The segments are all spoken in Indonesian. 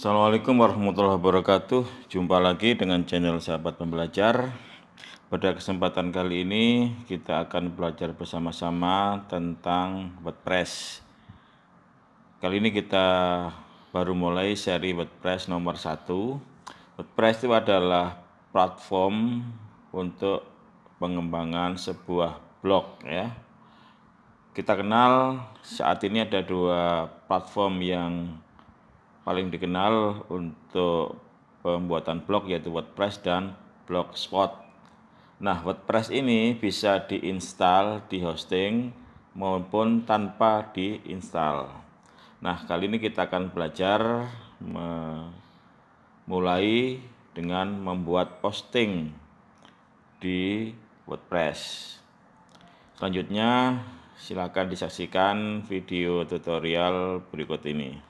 Assalamualaikum warahmatullahi wabarakatuh. Jumpa lagi dengan channel Sahabat Pembelajar. Pada kesempatan kali ini kita akan belajar bersama-sama tentang WordPress. Kali ini kita baru mulai seri WordPress nomor 1. WordPress itu adalah platform untuk pengembangan sebuah blog ya. Kita kenal saat ini ada dua platform yang paling dikenal untuk pembuatan blog yaitu WordPress dan Blogspot. Nah, WordPress ini bisa diinstal di hosting maupun tanpa diinstal. Nah, kali ini kita akan belajar memulai dengan membuat posting di WordPress. Selanjutnya, silakan disaksikan video tutorial berikut ini.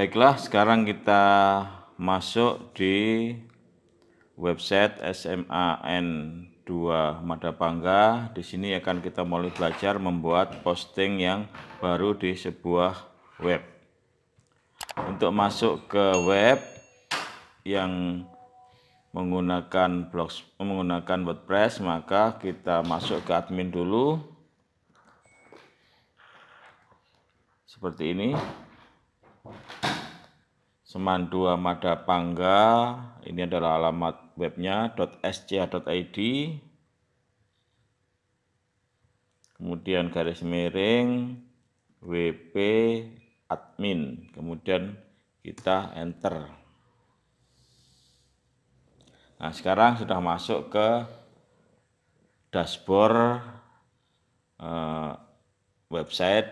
Baiklah, sekarang kita masuk di website SMAN2 Madapangga. Di sini akan kita mulai belajar membuat posting yang baru di sebuah web. Untuk masuk ke web yang menggunakan blog menggunakan WordPress, maka kita masuk ke admin dulu. Seperti ini. Semandua Pangga, ini adalah alamat webnya .sca.id. Kemudian garis miring WP admin. Kemudian kita enter. Nah, sekarang sudah masuk ke dashboard eh, website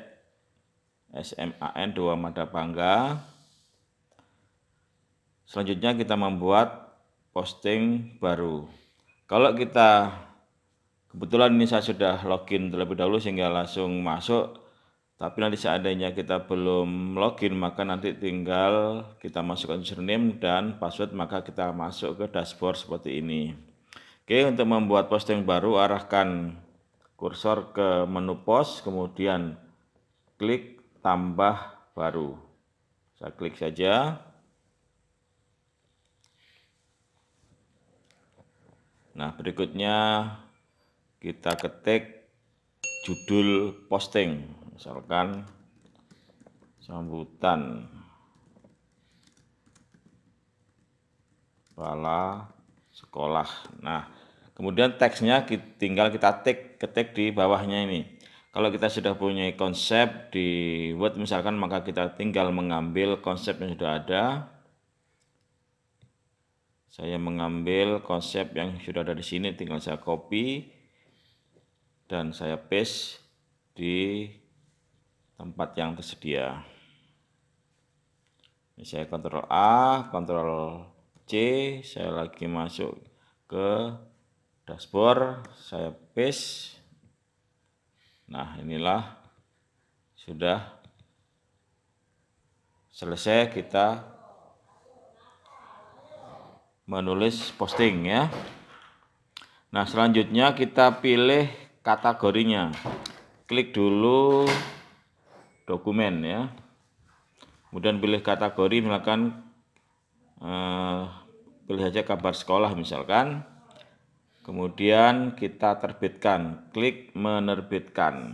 SMAN 2 Madapangga. Selanjutnya kita membuat posting baru. Kalau kita kebetulan ini saya sudah login terlebih dahulu sehingga langsung masuk. Tapi nanti seandainya kita belum login maka nanti tinggal kita masukkan username dan password maka kita masuk ke dashboard seperti ini. Oke, untuk membuat posting baru arahkan kursor ke menu post kemudian klik tambah baru. Saya klik saja. Nah, berikutnya kita ketik judul posting. Misalkan sambutan kepala sekolah. Nah, kemudian teksnya tinggal kita ketik, ketik di bawahnya ini. Kalau kita sudah punya konsep di Word misalkan, maka kita tinggal mengambil konsep yang sudah ada, saya mengambil konsep yang sudah ada di sini, tinggal saya copy dan saya paste di tempat yang tersedia. Ini saya kontrol A, kontrol C, saya lagi masuk ke dashboard, saya paste. Nah, inilah sudah selesai kita menulis posting ya. Nah, selanjutnya kita pilih kategorinya. Klik dulu dokumen ya. Kemudian pilih kategori misalkan eh, pilih aja kabar sekolah misalkan. Kemudian kita terbitkan, klik menerbitkan.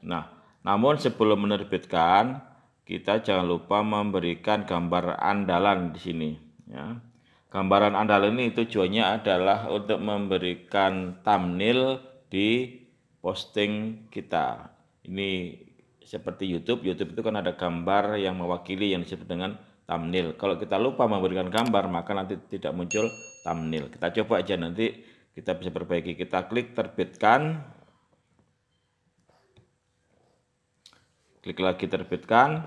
Nah, namun sebelum menerbitkan, kita jangan lupa memberikan gambar andalan di sini ya. Gambaran andalan ini tujuannya adalah untuk memberikan thumbnail di posting kita. Ini seperti YouTube, YouTube itu kan ada gambar yang mewakili yang disebut dengan thumbnail. Kalau kita lupa memberikan gambar, maka nanti tidak muncul thumbnail. Kita coba aja nanti kita bisa perbaiki. Kita klik terbitkan. Klik lagi terbitkan.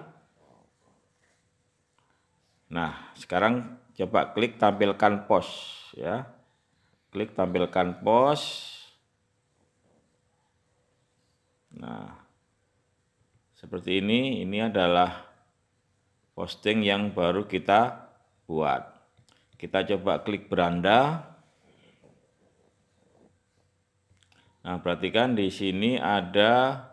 Nah, sekarang Coba klik tampilkan pos ya. Klik tampilkan pos. Nah, seperti ini, ini adalah posting yang baru kita buat. Kita coba klik beranda. Nah, perhatikan di sini ada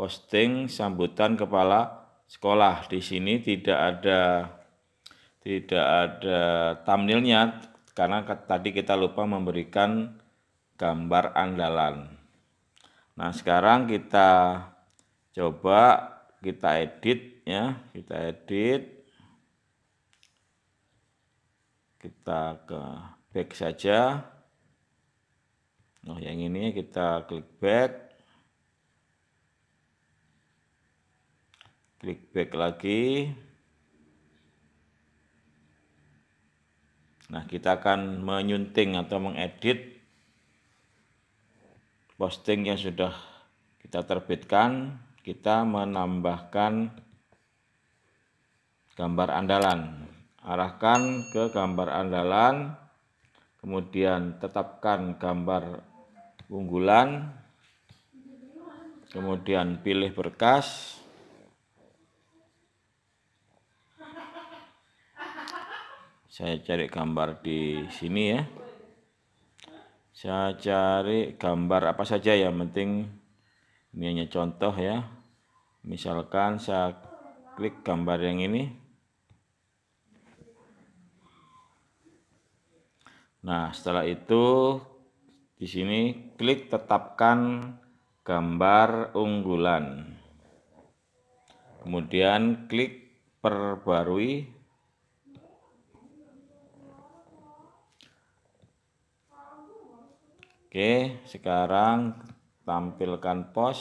posting sambutan kepala sekolah. Di sini tidak ada tidak ada thumbnailnya karena tadi kita lupa memberikan gambar andalan. Nah sekarang kita coba kita edit ya, kita edit, kita ke back saja. Nah yang ini kita klik back, klik back lagi. Nah, kita akan menyunting atau mengedit posting yang sudah kita terbitkan, kita menambahkan gambar andalan. Arahkan ke gambar andalan, kemudian tetapkan gambar unggulan, kemudian pilih berkas, saya cari gambar di sini ya saya cari gambar apa saja ya, yang penting ini hanya contoh ya misalkan saya klik gambar yang ini nah setelah itu di sini klik tetapkan gambar unggulan kemudian klik perbarui Oke, sekarang tampilkan pos.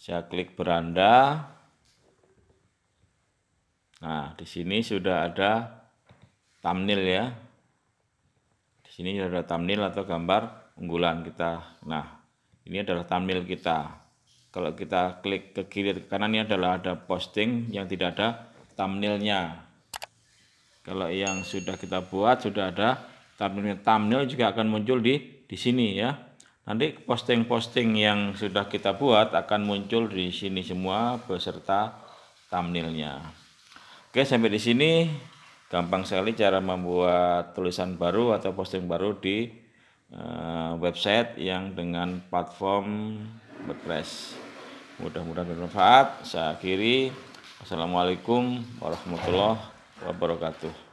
Saya klik beranda. Nah, di sini sudah ada thumbnail ya. Di sini sudah ada thumbnail atau gambar unggulan kita. Nah, ini adalah thumbnail kita. Kalau kita klik ke kiri ke kanan ini adalah ada posting yang tidak ada thumbnailnya. Kalau yang sudah kita buat sudah ada thumbnail thumbnail juga akan muncul di di sini ya nanti posting-posting yang sudah kita buat akan muncul di sini semua beserta thumbnailnya oke sampai di sini gampang sekali cara membuat tulisan baru atau posting baru di uh, website yang dengan platform WordPress mudah-mudahan bermanfaat saya akhiri Assalamualaikum warahmatullah wabarakatuh